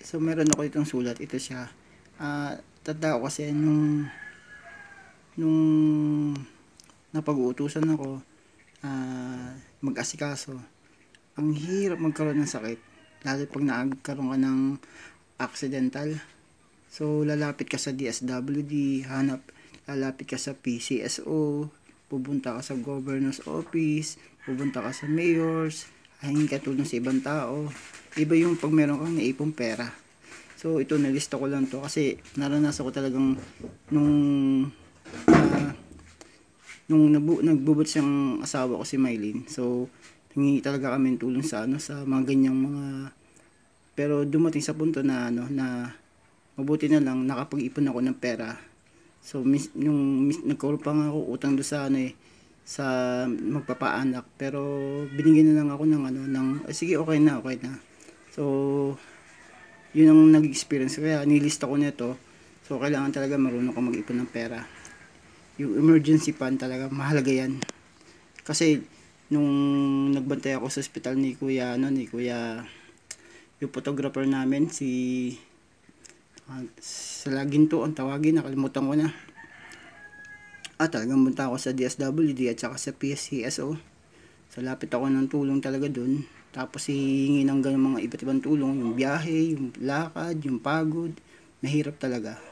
So, meron ako itong sulat. Ito siya. Uh, tanda ko kasi nung nung napag-uutusan ako uh, mag-asikaso. Ang hirap magkaroon ng sakit. Lalo pag nagkaroon ka ng accidental. So, lalapit ka sa DSWD, hanap, lalapit ka sa PCSO, pupunta ka sa governor's office, pupunta ka sa mayor's, hahingin ka tulong sa ibang tao iba yung pag meron kang naipong pera so ito nilista ko lang to kasi naranasan ko talagang nung uh, nung nabu nagbubot siyang asawa ko si Mylene so hingi talaga kami tulong sa ano sa mga ganyang mga pero dumating sa punto na ano na mabuti na lang nakapag-ipon ako ng pera so mis, nung mis, nagkaroon pa nga ako utang do sa ano eh sa magpapaanak pero binigyan na lang ako ng ano ng oh, sige okay na okay na So, yun ang nag-experience. Kaya nilista ko nito. So, kailangan talaga marunong ka mag-ipon ng pera. Yung emergency fund talaga, mahalaga yan. Kasi, nung nagbantay ako sa ospital ni Kuya, ano, ni Kuya, yung photographer namin, si, uh, ah, Salagin to, ang tawagin, nakalimutan ko na. At ah, talagang bunta ako sa DSWD at saka sa PSCSO. So, lapit ako ng tulong talaga dun. Tapos hihingi ng ganun mga iba't ibang tulong, yung biyahe, yung lakad, yung pagod, mahirap talaga.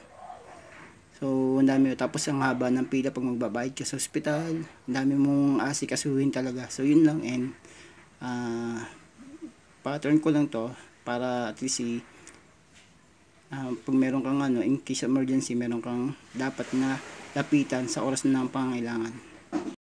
So, ang dami. Tapos ang haba ng pila pag magbabayad ka sa ospital. Ang dami mong asikasuhin talaga. So, yun lang. And, uh, pattern ko lang to para at least si uh, pag meron kang ano, in case emergency, meron kang dapat na lapitan sa oras na ng pangailangan.